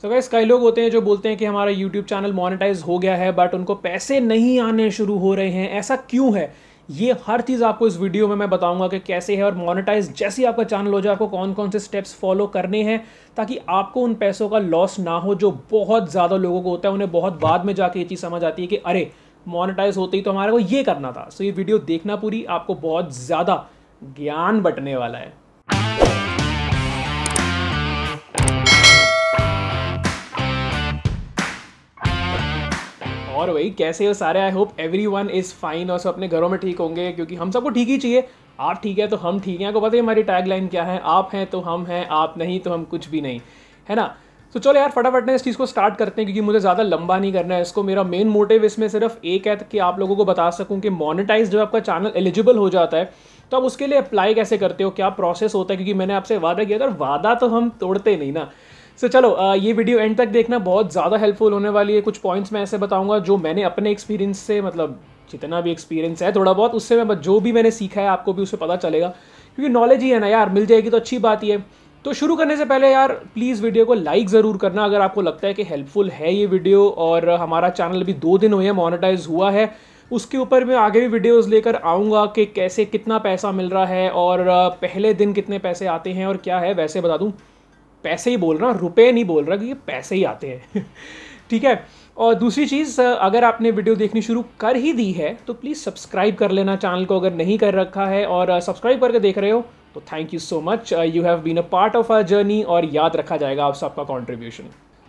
सो so gas कई लोग होते हैं जो बोलते हैं कि हमारा यूट्यूब चैनल मोनेटाइज हो गया है बट उनको पैसे नहीं आने शुरू हो रहे हैं ऐसा क्यों है ये हर चीज़ आपको इस वीडियो में मैं बताऊंगा कि कैसे है और मोनेटाइज जैसे आपका चैनल हो जाए आपको कौन कौन से स्टेप्स फॉलो करने हैं ताकि आपको उन पैसों का लॉस ना हो जो बहुत ज़्यादा लोगों को होता है उन्हें बहुत बाद में जाके ये चीज़ समझ आती है कि अरे मोनेटाइज होते ही तो हमारे को ये करना था सो ये वीडियो देखना पूरी आपको बहुत ज़्यादा ज्ञान बटने वाला है और वही कैसे हो सारे I hope everyone is fine और सब अपने घरों में ठीक होंगे क्योंकि हम सबको ठीक ही चाहिए आप ठीक है तो हम ठीक हैं आपको पता है हमारी टैग लाइन क्या है आप हैं तो हम हैं आप नहीं तो हम कुछ भी नहीं है ना तो so, चलो यार फटाफट ना इस चीज़ को स्टार्ट करते हैं क्योंकि मुझे ज़्यादा लंबा नहीं करना है इसको मेरा मेन मोटिव इसमें सिर्फ एक है कि आप लोगों को बता सकूं कि मोनिटाइज जब आपका चैनल एलिजिबल हो जाता है तो आप उसके लिए अप्लाई कैसे करते हो क्या प्रोसेस होता है क्योंकि मैंने आपसे वादा किया था वादा तो हम तोड़ते नहीं ना सो so, चलो आ, uh, ये वीडियो एंड तक देखना बहुत ज़्यादा हेल्पफुल होने वाली है कुछ पॉइंट्स मैं ऐसे बताऊंगा जो मैंने अपने एक्सपीरियंस से मतलब जितना भी एक्सपीरियंस है थोड़ा बहुत उससे मैं जो भी मैंने सीखा है आपको भी उससे पता चलेगा क्योंकि नॉलेज ही है ना यार मिल जाएगी तो अच्छी बात ही है तो शुरू करने से पहले यार प्लीज़ वीडियो को लाइक ज़रूर करना अगर आपको लगता है कि हेल्पफुल है ये वीडियो और हमारा चैनल अभी दो दिन हुए हैं मोनिटाइज हुआ है उसके ऊपर मैं आगे भी वीडियोस लेकर आऊँगा कि कैसे कितना पैसा मिल रहा है और uh, पहले दिन कितने पैसे आते हैं और क्या है वैसे बता दूँ पैसे ही बोल रहा हूँ रुपये नहीं बोल रहा क्योंकि पैसे ही आते हैं ठीक है और दूसरी चीज़ अगर आपने वीडियो देखनी शुरू कर ही दी है तो प्लीज़ सब्सक्राइब कर लेना चैनल को अगर नहीं कर रखा है और सब्सक्राइब uh, करके देख रहे हो तो thank you so much you have been a part of our journey और याद रखा जाएगा आप सबका कॉन्ट्रीब्यूशन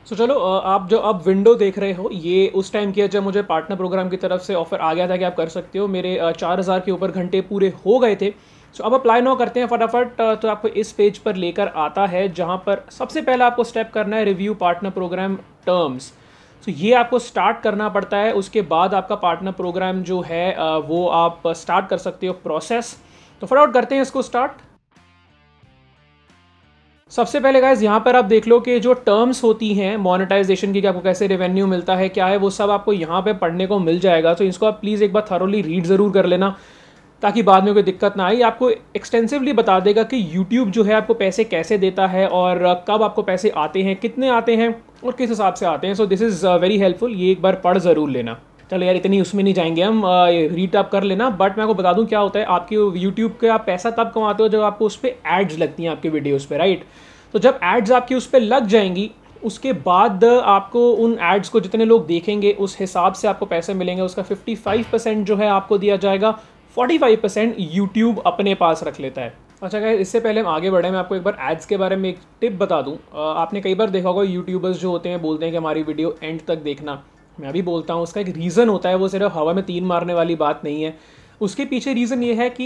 सो चलो uh, आप जो अब विंडो देख रहे हो ये उस टाइम किया जब मुझे पार्टनर प्रोग्राम की तरफ से ऑफर आ गया था कि आप कर सकते हो मेरे uh, चार हज़ार के ऊपर घंटे पूरे हो गए थे सो अब अप्लाई नो करते हैं फटाफट तो आपको इस पेज पर लेकर आता है जहाँ पर सबसे पहले आपको स्टेप करना है review partner program terms so ये आपको स्टार्ट करना पड़ता है उसके बाद आपका पार्टनर प्रोग्राम जो है वो आप स्टार्ट कर सकते हो प्रोसेस तो फटाफट करते हैं इसको स्टार्ट सबसे पहले गाइज यहाँ पर आप देख लो कि जो टर्म्स होती हैं मोनेटाइजेशन की कि आपको कैसे रेवेन्यू मिलता है क्या है वो सब आपको यहाँ पे पढ़ने को मिल जाएगा तो इसको आप प्लीज़ एक बार थरोली रीड ज़रूर कर लेना ताकि बाद में कोई दिक्कत ना आई आपको एक्सटेंसिवली बता देगा कि यूट्यूब जो है आपको पैसे कैसे देता है और कब आपको पैसे आते हैं कितने आते हैं और किस हिसाब से आते हैं so this is very helpful ये एक बार पढ़ ज़रूर लेना चलो यार इतनी उसमें नहीं जाएंगे हम रीट आप कर लेना बट मैं आपको बता दूं क्या होता है आपके यूट्यूब के आप पैसा तब कमाते हो जब आपको उस पर एड्स लगती हैं आपके वीडियोज़ पर राइट तो जब एड्स आपकी उस पर लग जाएंगी उसके बाद आपको उन एड्स को जितने लोग देखेंगे उस हिसाब से आपको पैसे मिलेंगे उसका 55 परसेंट जो है आपको दिया जाएगा 45% यूट्यूब अपने पास रख लेता है अच्छा क्या इससे पहले हम आगे बढ़े मैं आपको एक बार एड्स के बारे में एक टिप बता दूँ आपने कई बार देखा होगा यूट्यूबर्स जो होते हैं बोलते हैं कि हमारी वीडियो एंड तक देखना मैं भी बोलता हूँ उसका एक रीज़न होता है वो सिर्फ हवा में तीन मारने वाली बात नहीं है उसके पीछे रीज़न ये है कि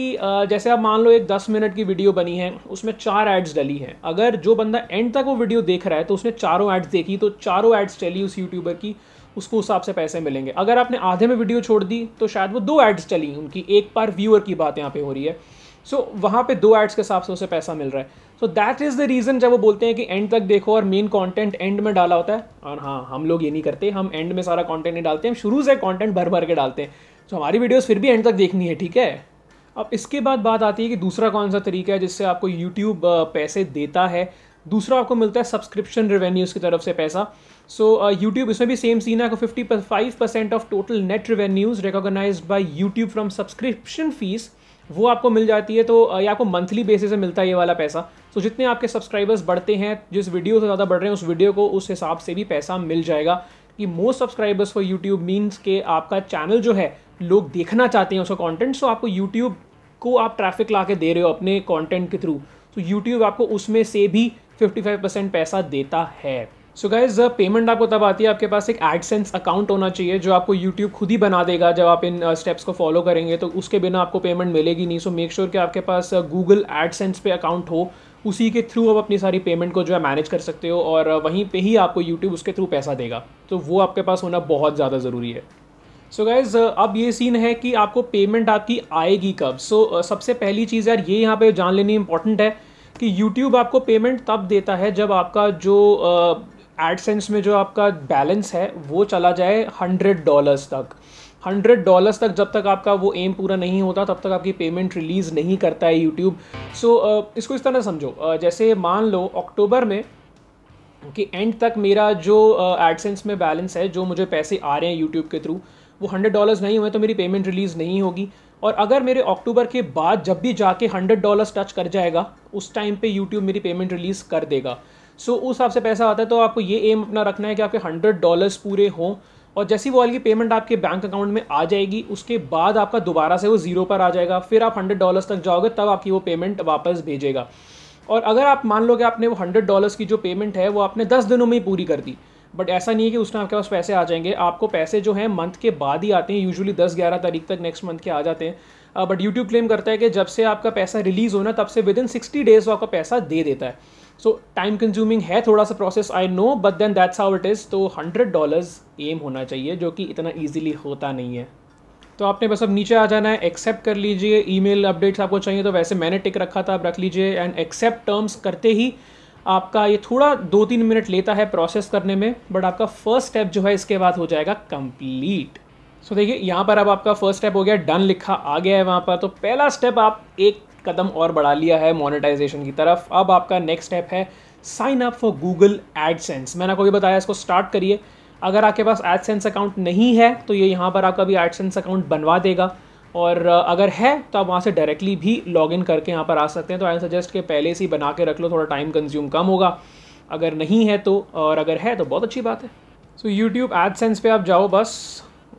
जैसे आप मान लो एक दस मिनट की वीडियो बनी है उसमें चार एड्स डली हैं अगर जो बंदा एंड तक वो वीडियो देख रहा है तो उसने चारों एड्स देखी तो चारों एड्स चली उस यूट्यूबर की उसको हिसाब से पैसे मिलेंगे अगर आपने आधे में वीडियो छोड़ दी तो शायद वो दो एड्स चली उनकी एक पर व्यूअर की बात यहाँ पे हो रही है सो so, वहाँ पे दो एड्स के हिसाब से उसे पैसा मिल रहा है so that is the reason जब वो बोलते हैं कि एंड तक देखो और मेन कंटेंट एंड में डाला होता है और हाँ हम लोग ये नहीं करते हम एंड में सारा कंटेंट नहीं डालते हम शुरू से कंटेंट भर भर के डालते हैं सो so, हमारी वीडियोस फिर भी एंड तक देखनी है ठीक है अब इसके बाद बात आती है कि दूसरा कौन सा तरीका है जिससे आपको यूट्यूब पैसे देता है दूसरा आपको मिलता है सब्सक्रिप्शन रेवेन्यूज़ की तरफ से पैसा सो so, यूट्यूब uh, इसमें भी सेम सीन है आपको fifty five percent of total net revenues recognise by YouTube from subscription fees वो आपको मिल जाती है तो uh, ये आपको मंथली बेसिस से मिलता है ये वाला पैसा तो so, जितने आपके सब्सक्राइबर्स बढ़ते हैं जिस वीडियो से ज़्यादा बढ़ रहे हैं उस वीडियो को उस हिसाब से भी पैसा मिल जाएगा कि most subscribers for YouTube means के आपका चैनल जो है लोग देखना चाहते हैं उसका कॉन्टेंट सो so, आपको यूट्यूब को आप ट्रैफिक ला के दे रहे हो अपने कॉन्टेंट के थ्रू तो यूट्यूब आपको उसमें से भी 55 परसेंट पैसा देता है सो गाइज पेमेंट आपको तब आती है आपके पास एक एडसेंस अकाउंट होना चाहिए जो आपको यूट्यूब खुद ही बना देगा जब आप इन स्टेप्स uh, को फॉलो करेंगे तो उसके बिना आपको पेमेंट मिलेगी नहीं सो मेक श्योर कि आपके पास गूगल uh, एडसेंस पे अकाउंट हो उसी के थ्रू आप अपनी सारी पेमेंट को जो है मैनेज कर सकते हो और uh, वहीं पे ही आपको यूट्यूब उसके थ्रू पैसा देगा तो वो आपके पास होना बहुत ज़्यादा ज़रूरी है सो so गाइज uh, अब ये सीन है कि आपको पेमेंट आपकी आएगी कब सो so, सबसे पहली चीज़ यार ये यहाँ पे जान लेनी इंपॉर्टेंट है कि YouTube आपको पेमेंट तब देता है जब आपका जो एडसेंस में जो आपका बैलेंस है वो चला जाए हंड्रेड डॉलर्स तक हंड्रेड डॉलर्स तक जब तक आपका वो एम पूरा नहीं होता तब तक आपकी पेमेंट रिलीज़ नहीं करता है यूट्यूब सो so, uh, इसको इस तरह समझो uh, जैसे मान लो अक्टूबर में कि एंड तक मेरा जो एडसेंस uh, में बैलेंस है जो मुझे पैसे आ रहे हैं यूट्यूब के थ्रू वो हंड्रेड डॉलर्स नहीं हुए तो मेरी पेमेंट रिलीज़ नहीं होगी और अगर मेरे अक्टूबर के बाद जब भी जाके हंड्रेड डॉलर्स टच कर जाएगा उस टाइम पे यूट्यूब मेरी पेमेंट रिलीज़ कर देगा सो so, उस हिसाब से पैसा आता है तो आपको ये एम अपना रखना है कि आपके हंड्रेड डॉलर्स पूरे हों और जैसी वो वाली पेमेंट आपके बैंक अकाउंट में आ जाएगी उसके बाद आपका दोबारा से वो ज़ीरो पर आ जाएगा फिर आप हंड्रेड डॉलर्स तक जाओगे तब आपकी वो पेमेंट वापस भेजेगा और अगर आप मान लो कि आपने वो हंड्रेड डॉलर्स की जो पेमेंट है वो आपने दस दिनों में ही पूरी कर दी बट ऐसा नहीं है कि उस टाइम आपके पास पैसे आ जाएंगे आपको पैसे जो हैं मंथ के बाद ही आते हैं यूजुअली दस ग्यारह तारीख तक नेक्स्ट मंथ के आ जाते हैं बट यूट्यूब क्लेम करता है कि जब से आपका पैसा रिलीज़ होना तब से विद इन सिक्सटी डेज आपका पैसा दे देता है सो टाइम कंज्यूमिंग है थोड़ा सा process I know but then that's how it is तो हंड्रेड डॉलर्स एम होना चाहिए जो कि इतना ईजिली होता नहीं है तो आपने बस अब नीचे आ जाना है एक्सेप्ट कर लीजिए ईमेल अपडेट्स आपको चाहिए तो वैसे मैंने टिक रखा था आप रख लीजिए एंड एक्सेप्ट टर्म्स करते ही आपका ये थोड़ा दो तीन मिनट लेता है प्रोसेस करने में बट आपका फर्स्ट स्टेप जो है इसके बाद हो जाएगा कंप्लीट सो so, देखिए यहाँ पर अब आपका फर्स्ट स्टेप हो गया डन लिखा आ गया है वहाँ पर तो पहला स्टेप आप एक कदम और बढ़ा लिया है मोनेटाइजेशन की तरफ अब आपका नेक्स्ट स्टेप है sign up for Google AdSense मैंने आपको भी बताया इसको स्टार्ट करिए अगर आपके पास एडसेंस अकाउंट नहीं है तो ये यहाँ पर आपका भी एडसेंस अकाउंट बनवा देगा और अगर है तो आप वहाँ से डायरेक्टली भी लॉग इन करके यहाँ पर आ सकते हैं तो आई सजेस्ट कि पहले से ही बना के रख लो थोड़ा टाइम कंज्यूम कम होगा अगर नहीं है तो और अगर है तो बहुत अच्छी बात है सो यूट्यूब एडसेंस पे आप जाओ बस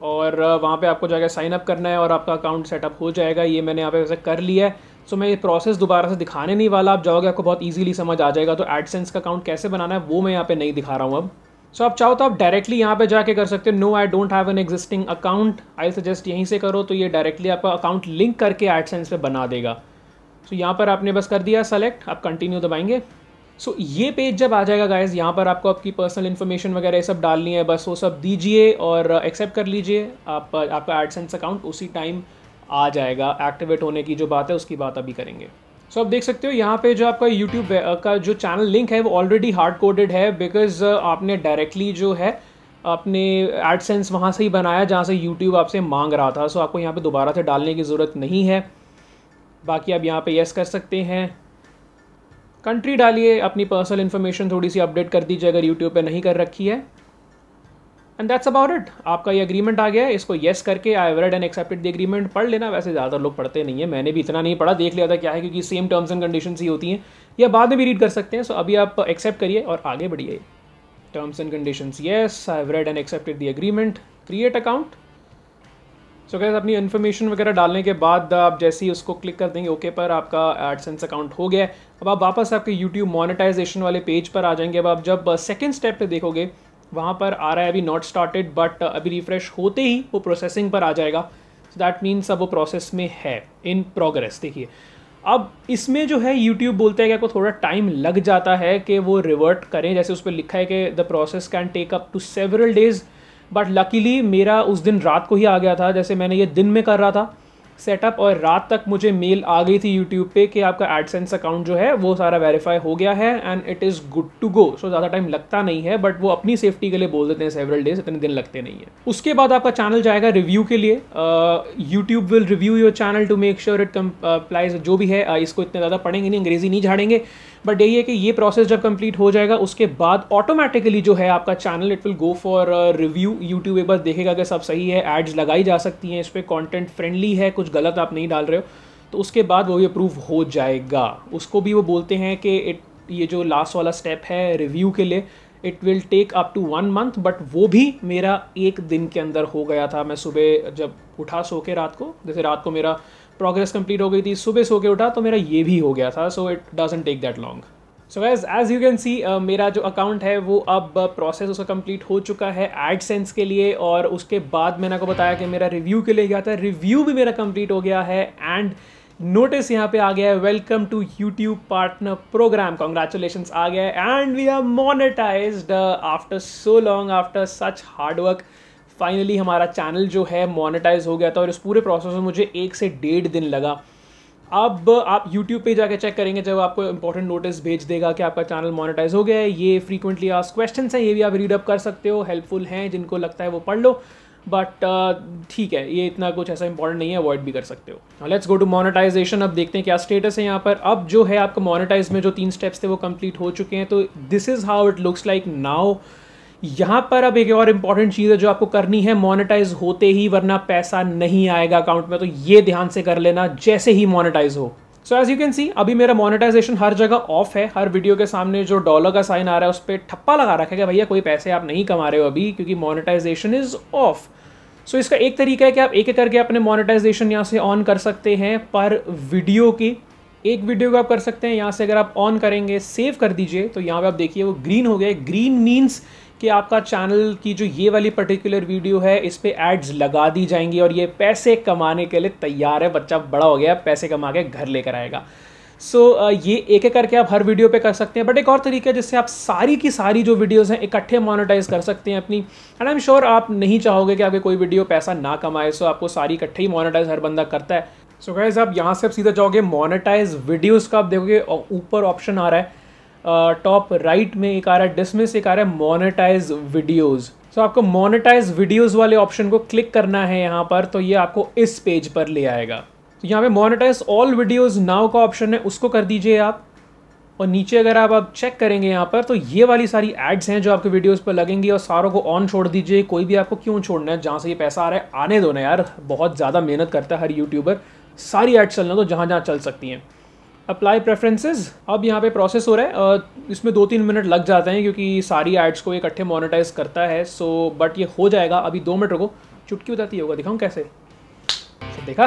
और वहाँ पे आपको जाकर साइन अप करना है और आपका अकाउंट सेटअप हो जाएगा ये मैंने यहाँ पे वैसे कर लिया है सो so, मैं ये प्रोसेस दोबारा से दिखाने नहीं वाला आप जाओगे आपको बहुत ईजिली समझ आ जाएगा तो एडसेंस का अकाउंट कैसे बनाना है वो मैं यहाँ पे नहीं दिखा रहा हूँ अब सो आप चाहो तो आप डायरेक्टली यहाँ पे जाके कर सकते हो no I don't have an existing account I suggest यहीं से करो तो ये डायरेक्टली आपका अकाउंट लिंक करके एडसेंस पे बना देगा सो so, यहाँ पर आपने बस कर दिया सेलेक्ट आप कंटिन्यू दबाएंगे सो so, ये पेज जब आ जाएगा गाइज यहाँ पर आपको आपकी पर्सनल इन्फॉर्मेशन वगैरह ये सब डालनी है बस वो सब दीजिए और एक्सेप्ट uh, कर लीजिए आप uh, आपका एडसेंस अकाउंट उसी टाइम आ जाएगा एक्टिवेट होने की जो बात है उसकी बात अभी करेंगे सो so, आप देख सकते हो यहाँ पे जो आपका यूट्यूब का जो चैनल लिंक है वो ऑलरेडी हार्ड कोडेड है बिकॉज आपने डायरेक्टली जो है आपने एडसेंस वहाँ से ही बनाया जहाँ से यूट्यूब आपसे मांग रहा था सो so, आपको यहाँ पे दोबारा से डालने की ज़रूरत नहीं है बाकी आप यहाँ पे यस कर सकते हैं कंट्री डालिए अपनी पर्सनल इन्फॉर्मेशन थोड़ी सी अपडेट कर दीजिए अगर यूट्यूब पर नहीं कर रखी है एंड दैट्स अबाउट इट आपका ये अग्रीमेंट आ गया है इसको येस करके I read and accepted the agreement पढ़ लेना वैसे ज़्यादा लोग पढ़ते नहीं है मैंने भी इतना नहीं पढ़ा देख लिया था क्या है क्योंकि सेम टर्म्स एंड कंडीशन ही होती हैं या बाद में भी रीड कर सकते हैं सो so अभी आप एक्सेप्ट करिए और आगे बढ़िए terms and condition yes I read and accepted the agreement create account so क्या अपनी इन्फॉर्मेशन वगैरह डालने के बाद आप जैसे ही उसको क्लिक कर देंगे ओके पर आपका एडसेंस अकाउंट हो गया अब आप वापस आपके यूट्यूब मोनेटाइजेशन वाले पेज पर आ जाएंगे अब आप जब सेकेंड स्टेप पर देखोगे वहाँ पर आ रहा है अभी नॉट स्टार्टेड बट अभी रिफ्रेश होते ही वो प्रोसेसिंग पर आ जाएगा सो दैट मीन्स अब वो प्रोसेस में है इन प्रोग्रेस देखिए अब इसमें जो है यूट्यूब बोलते हैं कि आपको थोड़ा टाइम लग जाता है कि वो रिवर्ट करें जैसे उस पर लिखा है कि the process can take up to several days but luckily मेरा उस दिन रात को ही आ गया था जैसे मैंने ये दिन में कर रहा था सेटअप और रात तक मुझे मेल आ गई थी यूट्यूब पे कि आपका एडसेंस अकाउंट जो है वो सारा वेरीफाई हो गया है and it is good to go so ज़्यादा टाइम लगता नहीं है बट वो अपनी सेफ्टी के लिए बोल देते हैं सेवरल डेज इतने दिन लगते नहीं है उसके बाद आपका चैनल जाएगा रिव्यू के लिए YouTube will review your channel to make sure it complies जो भी है uh, इसको इतने ज़्यादा पढ़ेंगे नहीं अंग्रेजी नहीं झाड़ेंगे बट यही है कि ये प्रोसेस जब कंप्लीट हो जाएगा उसके बाद ऑटोमेटिकली जो है आपका channel it will go for review YouTube एक बार देखेगा कि सब सही है एड्स लगाई जा सकती हैं इस पर कॉन्टेंट फ्रेंडली है कुछ गलत आप नहीं डाल रहे हो तो उसके बाद वो भी अप्रूव हो जाएगा उसको भी वो बोलते हैं कि इट ये जो लास्ट वाला स्टेप है रिव्यू के लिए it will take up to one month but वो भी मेरा एक दिन के अंदर हो गया था मैं सुबह जब उठा सो के रात को जैसे रात को मेरा प्रोग्रेस कंप्लीट हो गई थी सुबह सो के उठा तो मेरा ये भी हो गया था so it doesn't take that long so as as you can see मेरा जो अकाउंट है वो अब प्रोसेस uh, उसका कंप्लीट हो चुका है एड सेंस के लिए और उसके बाद मैंने आपको बताया कि मेरा रिव्यू के लिए गया था रिव्यू भी मेरा कंप्लीट हो गया है एंड नोटिस यहाँ पे आ गया है welcome to YouTube partner program congratulation आ गया है and we are monetise after so long after such hard work finally हमारा चैनल जो है मोनिटाइज हो गया था और इस पूरे प्रोसेस में मुझे एक से डेढ़ दिन लगा अब आप YouTube पे जाके चेक करेंगे जब आपको इंपॉर्टेंट नोटिस भेज देगा कि आपका चैनल मोनेटाइज हो गया है ये फ्रीक्वेंटली आज क्वेश्चन हैं ये भी आप रीड अप कर सकते हो हेल्पफुल हैं जिनको लगता है वो पढ़ लो बट uh, ठीक uh, है ये इतना कुछ ऐसा इंपॉर्टेंट नहीं है अवॉइड भी कर सकते हो लेट्स गो टू मोनेटाइजेशन अब देखते हैं क्या स्टेटस है यहाँ पर अब जो है आपका मोनेटाइज में जो तीन स्टेप्स थे वो कंप्लीट हो चुके हैं तो this is how it looks like now यहां पर अब एक और इंपॉर्टेंट चीज़ है जो आपको करनी है मोनेटाइज होते ही वरना पैसा नहीं आएगा अकाउंट में तो ये ध्यान से कर लेना जैसे ही मोनेटाइज हो so as you can see अभी मेरा मोनेटाइजेशन हर जगह ऑफ है हर वीडियो के सामने जो डॉलर का साइन आ रहा है उस पर ठप्पा लगा रखा है कि भैया कोई पैसे आप नहीं कमा रहे हो अभी क्योंकि मोनेटाइजेशन इज ऑफ सो इसका एक तरीका है कि आप एक एक करके अपने मोनेटाइजेशन यहाँ से ऑन कर सकते हैं पर वीडियो की एक वीडियो को आप कर सकते हैं यहाँ से अगर आप ऑन करेंगे सेव कर दीजिए तो यहाँ पे आप देखिए वो ग्रीन हो गया ग्रीन मीन्स कि आपका चैनल की जो ये वाली पर्टिकुलर वीडियो है इस पर एड्स लगा दी जाएंगी और ये पैसे कमाने के लिए तैयार है बच्चा बड़ा हो गया पैसे कमा के घर लेकर आएगा सो so, ये एक एक करके आप हर वीडियो पे कर सकते हैं बट एक और तरीका है जिससे आप सारी की सारी जो वीडियोस हैं इकट्ठे मोनेटाइज कर सकते हैं अपनी एंड आई एम श्योर आप नहीं चाहोगे कि आपके कोई वीडियो पैसा ना कमाए सो आपको सारी इकट्ठे ही मोनेटाइज हर बंदा करता है सो so, गाइज आप यहाँ से आप सीधा जाओगे मोनेटाइज वीडियोज़ का आप देखोगे ऊपर ऑप्शन आ रहा है टॉप राइट में एक आ रहा है डिसमिस एक आ रहा है मोनेटाइज वीडियोज़ सो आपको मोनेटाइज वीडियोज वाले ऑप्शन को क्लिक करना है यहाँ पर तो ये आपको इस पेज पर ले आएगा तो यहाँ पे मोनेटाइज ऑल वीडियोज नाव का ऑप्शन है उसको कर दीजिए आप और नीचे अगर आप आप चेक करेंगे यहाँ पर तो ये वाली सारी एड्स हैं जो आपके वीडियोस पर लगेंगी और सारों को ऑन छोड़ दीजिए कोई भी आपको क्यों छोड़ना है जहाँ से ये पैसा आ रहा है आने दो ना यार बहुत ज़्यादा मेहनत करता है हर यूट्यूबर सारी एड्स चलना तो जहाँ जहाँ चल सकती हैं अप्लाई प्रेफरेंसेस अब यहाँ पे प्रोसेस हो रहा है इसमें दो तीन मिनट लग जाते हैं क्योंकि सारी एड्स को इकट्ठे मोनिटाइज करता है सो बट ये हो जाएगा अभी दो मिनट रुको चुटकी बजाती होगा दिखाऊँ कैसे तो देखा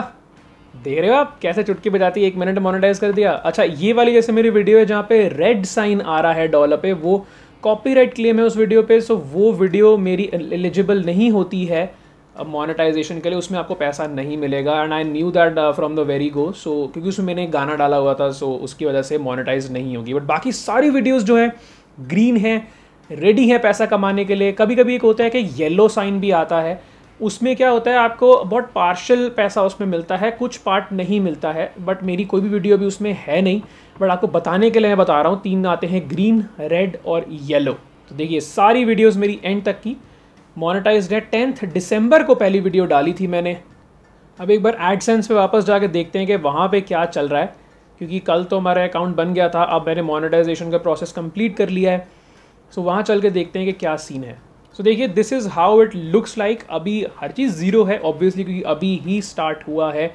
देख रहे हो आप कैसे चुटकी बजाती है एक मिनट मोनिटाइज कर दिया अच्छा ये वाली जैसे मेरी वीडियो है जहाँ पे रेड साइन आ रहा है डॉलर पे वो कॉपीराइट क्लेम है उस वीडियो पे सो वो वीडियो मेरी एलिजिबल नहीं होती है मोनेटाइजेशन के लिए उसमें आपको पैसा नहीं मिलेगा and I knew that from the very go so क्योंकि उसमें मैंने एक गाना डाला हुआ था सो so उसकी वजह से मोनेटाइज नहीं होगी बट बाकी सारी वीडियोज़ जो हैं ग्रीन हैं रेडी हैं पैसा कमाने के लिए कभी कभी एक होता है कि येलो साइन भी आता है उसमें क्या होता है आपको बहुत पार्शल पैसा उसमें मिलता है कुछ पार्ट नहीं मिलता है बट मेरी कोई भी वीडियो भी उसमें है नहीं बट आपको बताने के लिए मैं बता रहा हूँ तीन आते हैं ग्रीन रेड और येलो तो देखिए सारी वीडियोज़ मेरी एंड तक की मोनेटाइज है टेंथ दिसंबर को पहली वीडियो डाली थी मैंने अब एक बार एडसेंस पे वापस जाके देखते हैं कि वहाँ पे क्या चल रहा है क्योंकि कल तो हमारा अकाउंट बन गया था अब मैंने मोनेटाइजेशन का प्रोसेस कंप्लीट कर लिया है सो वहाँ चल के देखते हैं कि क्या सीन है सो देखिए this is how it looks like अभी हर चीज़ ज़ीरो है ऑब्वियसली क्योंकि अभी ही स्टार्ट हुआ है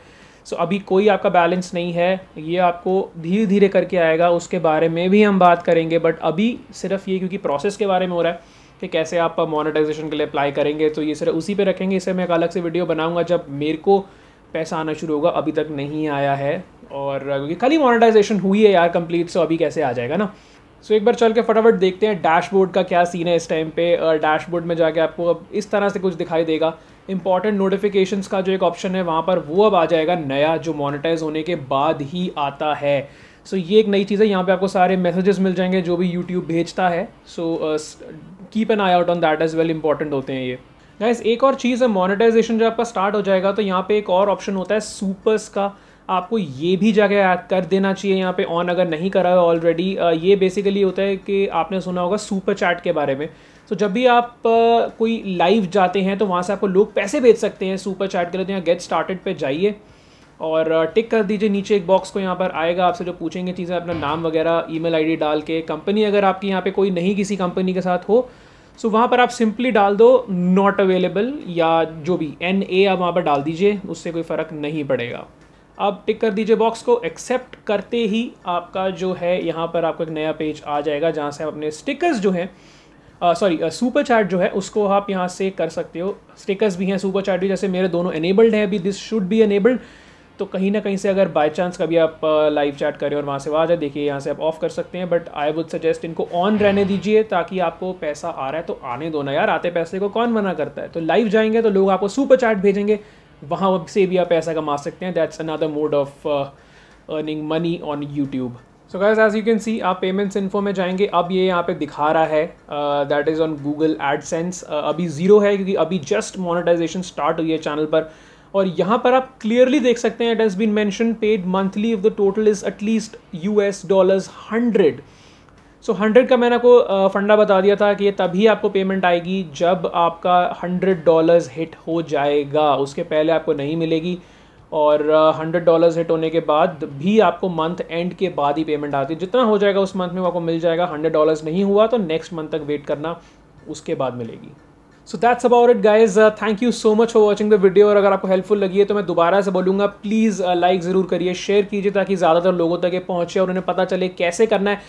सो so, अभी कोई आपका बैलेंस नहीं है ये आपको धीरे धीरे करके आएगा उसके बारे में भी हम बात करेंगे बट अभी सिर्फ ये क्योंकि प्रोसेस के बारे में हो रहा है कि कैसे आप मोनेटाइजेशन के लिए अप्लाई करेंगे तो ये सर उसी पे रखेंगे इसे मैं एक अलग से वीडियो बनाऊंगा जब मेरे को पैसा आना शुरू होगा अभी तक नहीं आया है और क्योंकि कल ही मोनेटाइजेशन हुई है यार कंप्लीट सो अभी कैसे आ जाएगा ना सो एक बार चल के फटाफट देखते हैं डैशबोर्ड का क्या सीन है इस टाइम पे और डैशबोर्ड में जाके आपको अब इस तरह से कुछ दिखाई देगा इंपॉर्टेंट नोटिफिकेशन का जो एक ऑप्शन है वहाँ पर वो अब आ जाएगा नया जो मोनिटाइज होने के बाद ही आता है सो so, ये एक नई चीज़ है यहाँ पे आपको सारे मैसेजेस मिल जाएंगे जो भी यूट्यूब भेजता है so so, keep an eye out on that is well important होते हैं ये गाइस एक और चीज़ है मोनेटाइजेशन जब आपका स्टार्ट हो जाएगा तो यहाँ पे एक और ऑप्शन होता है सुपर्स का आपको ये भी जगह ऐड कर देना चाहिए यहाँ पे ऑन अगर नहीं करा है ऑलरेडी ये बेसिकली होता है कि आपने सुना होगा सुपर चैट के बारे में तो so, जब भी आप कोई लाइव जाते हैं तो वहाँ से आपको लोग पैसे भेज सकते हैं सुपर चैट के लिए तो यहाँ गेट स्टार्टेड पे जाइए और टिक कर दीजिए नीचे एक बॉक्स को यहाँ पर आएगा आपसे जो पूछेंगे चीज़ें अपना नाम वगैरह ईमेल आईडी डाल के कंपनी अगर आपकी यहाँ पे कोई नहीं किसी कंपनी के साथ हो सो so, वहाँ पर आप सिंपली डाल दो नॉट अवेलेबल या जो भी एन ए आप वहाँ पर डाल दीजिए उससे कोई फ़र्क नहीं पड़ेगा आप टिक कर दीजिए बॉक्स को एक्सेप्ट करते ही आपका जो है यहाँ पर आपको एक नया पेज आ जाएगा जहाँ से आप अपने स्टिकर्स जो हैं सॉरी सुपर चार्ट जो है उसको आप यहाँ से कर सकते हो स्टिकर्स भी हैं सुपर चार्ट भी जैसे मेरे दोनों एनेबल्ड हैं अभी दिस शुड बी एनेबल्ड तो कहीं ना कहीं से अगर बाय चांस कभी आप लाइव चैट करें और वहाँ से वहाँ जाए देखिए यहाँ से आप ऑफ कर सकते हैं बट आई वुड सजेस्ट इनको ऑन रहने दीजिए ताकि आपको पैसा आ रहा है तो आने दो ना यार आते पैसे को कौन मना करता है तो लाइव जाएंगे तो लोग आपको सुपर चैट भेजेंगे वहाँ से भी आप पैसा कमा सकते हैं that's another mode of earning money on YouTube so guys as you can see आप पेमेंट्स इन्फो में जाएंगे अब ये यहाँ पे दिखा रहा है that is on Google AdSense अभी ज़ीरो है क्योंकि अभी जस्ट मोनेटाइजेशन स्टार्ट हुई है चैनल पर और यहाँ पर आप क्लियरली देख सकते हैं it has been mention paid monthly if the total is at least U S dollars hundred so hundred का मैंने आपको फंडा बता दिया था कि ये तभी आपको पेमेंट आएगी जब आपका हंड्रेड डॉलर्स हिट हो जाएगा उसके पहले आपको नहीं मिलेगी और हंड्रेड डॉलर्स हिट होने के बाद भी आपको मंथ एंड के बाद ही पेमेंट आती है जितना हो जाएगा उस मंथ में आपको मिल जाएगा हंड्रेड डॉलर्स नहीं हुआ तो नेक्स्ट मंथ तक वेट करना उसके बाद मिलेगी so that's about it guys thank you so much for watching the video और अगर आपको हेल्पफुल लगी है तो मैं दोबारा से बोलूँगा प्लीज़ लाइक uh, ज़रूर करिए शेयर कीजिए ताकि ज़्यादातर लोगों तक ये पहुँचे और उन्हें पता चले कैसे करना है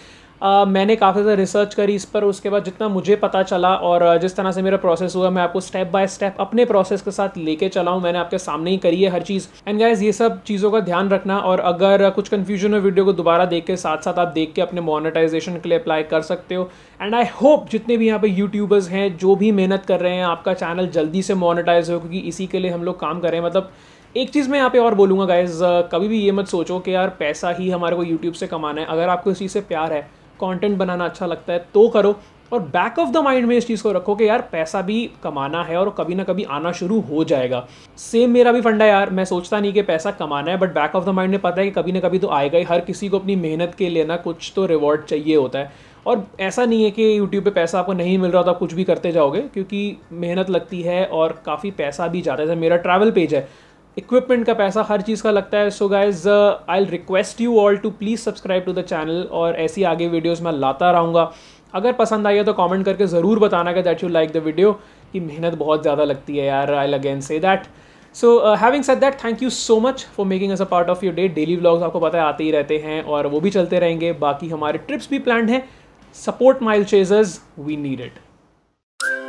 मैंने काफ़ी ज़्यादा रिसर्च करी इस पर उसके बाद जितना मुझे पता चला और जिस तरह से मेरा प्रोसेस हुआ मैं आपको स्टेप बाय स्टेप अपने प्रोसेस के साथ लेके चला हूँ मैंने आपके सामने ही करी है हर चीज़ एंड गाइज ये सब चीज़ों का ध्यान रखना और अगर कुछ कन्फ्यूजन हो वीडियो को दोबारा देख के साथ साथ आप देख के अपने मोनिटाइजेशन के लिए अप्लाई कर सकते हो एंड आई होप जितने भी यहाँ पे यूट्यूबर्स हैं जो भी मेहनत कर रहे हैं आपका चैनल जल्दी से मोनिटाइज हो क्योंकि इसी के लिए हम लोग काम कर रहे हैं मतलब एक चीज़ मैं यहाँ पे और बोलूँगा गाइज कभी भी ये मत सोचो कि यार पैसा ही हमारे को यूट्यूब से कमाना है अगर आपको इसी से प्यार है कंटेंट बनाना अच्छा लगता है तो करो और बैक ऑफ द माइंड में इस चीज़ को रखो कि यार पैसा भी कमाना है और कभी ना कभी आना शुरू हो जाएगा सेम मेरा भी फंडा यार मैं सोचता नहीं कि पैसा कमाना है but back of the mind में पता है कि कभी ना कभी तो आएगा ही हर किसी को अपनी मेहनत के लिए ना कुछ तो रिवॉर्ड चाहिए होता है और ऐसा नहीं है कि यूट्यूब पे पैसा आपको नहीं मिल रहा तो आप कुछ भी करते जाओगे क्योंकि मेहनत लगती है और काफ़ी पैसा भी जाता है जैसे मेरा ट्रैवल पेज है इक्विपमेंट का पैसा हर चीज़ का लगता है so guys I request you all to please subscribe to the channel और ऐसी आगे वीडियोज मैं लाता रहूँगा अगर पसंद आई है तो कॉमेंट करके ज़रूर बताना कि that you like the video कि मेहनत बहुत ज़्यादा लगती है यार I again say that so having said that thank you so much for making us a part of your day daily vlogs आपको पता है आते ही रहते हैं और वो भी चलते रहेंगे बाकी हमारे ट्रिप्स भी प्लान हैं support mile chasers we need it